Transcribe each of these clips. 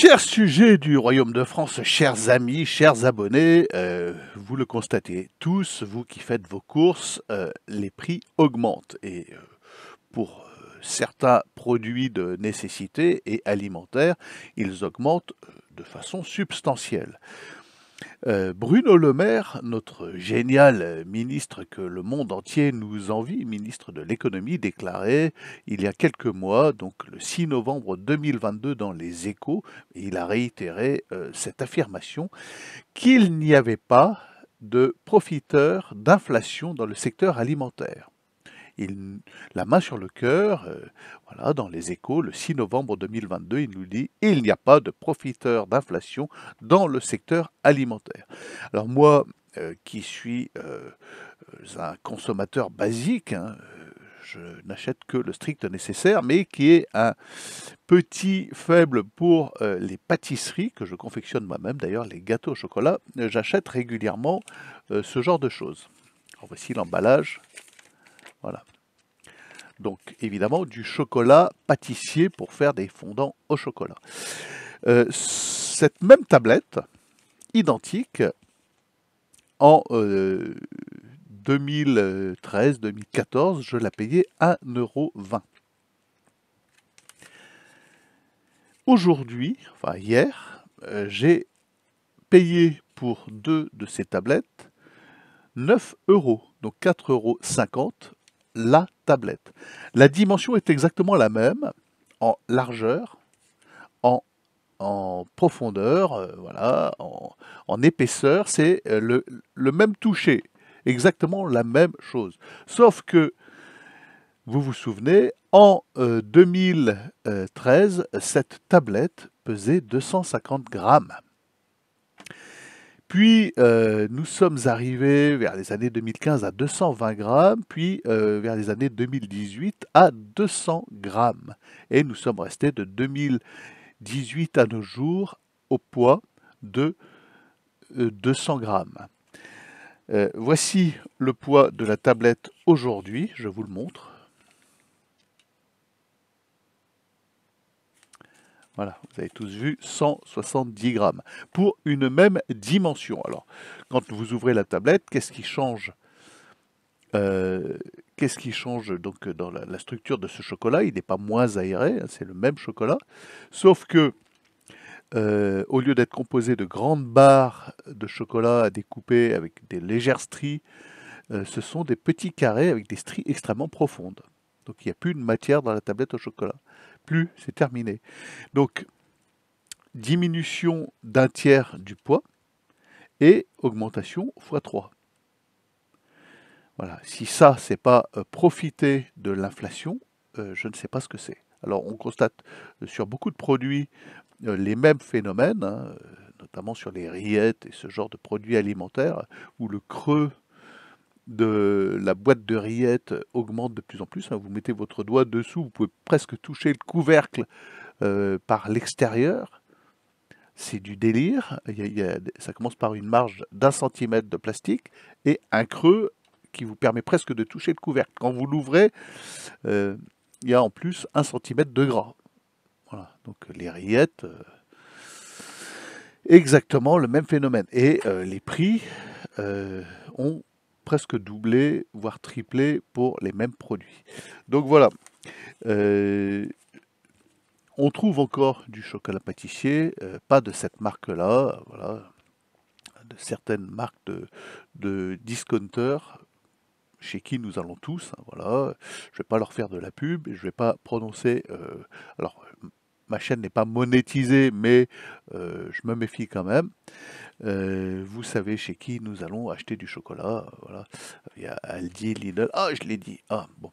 Chers sujets du Royaume de France, chers amis, chers abonnés, euh, vous le constatez tous, vous qui faites vos courses, euh, les prix augmentent. Et euh, pour certains produits de nécessité et alimentaires, ils augmentent de façon substantielle. Euh, Bruno Le Maire, notre génial ministre que le monde entier nous envie, ministre de l'économie, déclarait il y a quelques mois, donc le 6 novembre 2022 dans les échos, il a réitéré euh, cette affirmation, qu'il n'y avait pas de profiteurs d'inflation dans le secteur alimentaire la main sur le cœur, euh, voilà, dans les échos, le 6 novembre 2022, il nous dit il n'y a pas de profiteur d'inflation dans le secteur alimentaire. Alors moi, euh, qui suis euh, un consommateur basique, hein, je n'achète que le strict nécessaire, mais qui est un petit faible pour les pâtisseries que je confectionne moi-même. D'ailleurs, les gâteaux au chocolat, j'achète régulièrement ce genre de choses. voici l'emballage voilà. Donc évidemment du chocolat pâtissier pour faire des fondants au chocolat. Euh, cette même tablette, identique, en 2013-2014, euh, je la payais 1,20€. Aujourd'hui, enfin hier, euh, j'ai payé pour deux de ces tablettes 9 euros, donc 4,50 euros la tablette. La dimension est exactement la même en largeur, en, en profondeur, euh, voilà, en, épaisseur. C'est euh, le, même toucher, exactement la même chose. Sauf que, vous vous souvenez, en 2013, euh, cette tablette pesait 250 grammes. Puis euh, nous sommes arrivés vers les années 2015 à 220 grammes, puis euh, vers les années 2018 à 200 grammes. Et nous sommes restés de 2018 à nos jours au poids de 200 euh, grammes. voici le poids de la tablette aujourd'hui, je vous le montre. Voilà, vous avez tous vu 170 grammes pour une même dimension. Alors, quand vous ouvrez la tablette, qu'est-ce qui change euh, Qu'est-ce qui change donc dans la, structure de ce chocolat Il n'est pas moins aéré, hein, c'est le même chocolat, sauf que euh, au lieu d'être composé de grandes barres de chocolat à découper avec des légères stries, euh, ce sont des petits carrés avec des stries extrêmement profondes. Donc il n'y a plus de matière dans la tablette au chocolat, plus, c'est terminé. Donc, diminution d'un tiers du poids et augmentation x 3. Voilà, si ça, c'est pas euh, profiter de l'inflation, euh, je ne sais pas ce que c'est. Alors, on constate euh, sur beaucoup de produits les mêmes phénomènes, hein, notamment sur les rillettes et ce genre de produits alimentaires, où le creux de la boîte de rillettes augmente de plus en plus. Hein. Vous mettez votre doigt dessous, vous pouvez presque toucher le couvercle euh, par l'extérieur. C'est du délire. ça commence par une marge d'un centimètre de plastique et un creux qui vous permet presque de toucher le couvercle. Quand vous l'ouvrez, euh, il y a en plus un centimètre de gras. Voilà. Donc les rillettes, euh, exactement le même phénomène. Et les prix ont presque doublé, voire triplé pour les mêmes produits. Donc voilà. Euh, on trouve encore du chocolat pâtissier, euh, pas de cette marque-là, voilà, de certaines marques de, de chez qui nous allons tous. Hein, voilà, je vais pas leur faire de la pub, je vais pas prononcer. Euh, alors ma chaîne n'est pas monétisée, mais euh, je me méfie quand même. Euh, vous savez chez qui nous allons acheter du chocolat. Voilà. Il y a Aldi, Lidl. Ah, je l'ai dit. Ah, bon.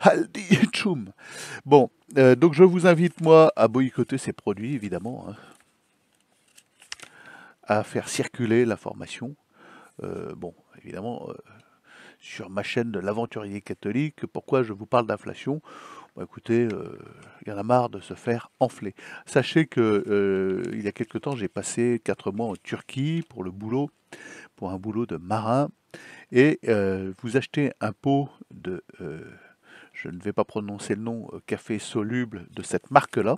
Aldi, tchoum. Bon, euh, donc je vous invite, moi, à boycotter ces produits, évidemment. Hein. à faire circuler l'information. bon, évidemment, sur ma chaîne de l'aventurier catholique, pourquoi je vous parle d'inflation écoutez, euh, il y en a marre de se faire enfler. Sachez que euh, il y a quelque temps, j'ai passé quatre mois en Turquie pour le boulot, pour un boulot de marin. Et euh, vous achetez un pot de je ne vais pas prononcer le nom, café soluble de cette marque-là,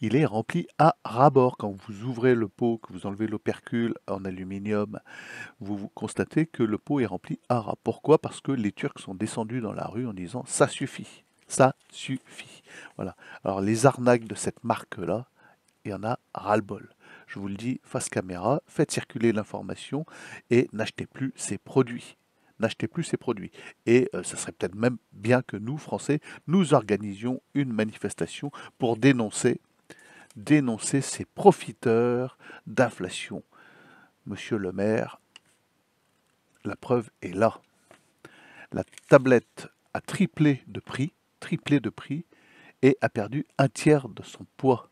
il est rempli à rabord. Quand vous ouvrez le pot, que vous enlevez l'opercule en aluminium, vous, constatez que le pot est rempli à ras. Pourquoi Parce que les Turcs sont descendus dans la rue en disant ⁇ ça suffit ⁇ ça suffit. Voilà. Alors les arnaques de cette marque-là, il y en a ras-le-bol. Je vous le dis, face caméra, faites circuler l'information et n'achetez plus ces produits. N'achetez plus ces produits. Et ça euh, ce serait peut-être même bien que nous, Français, nous organisions une manifestation pour dénoncer, dénoncer ces profiteurs d'inflation. Monsieur le maire, la preuve est là. La tablette a triplé de prix triplé de prix et a perdu un tiers de son poids.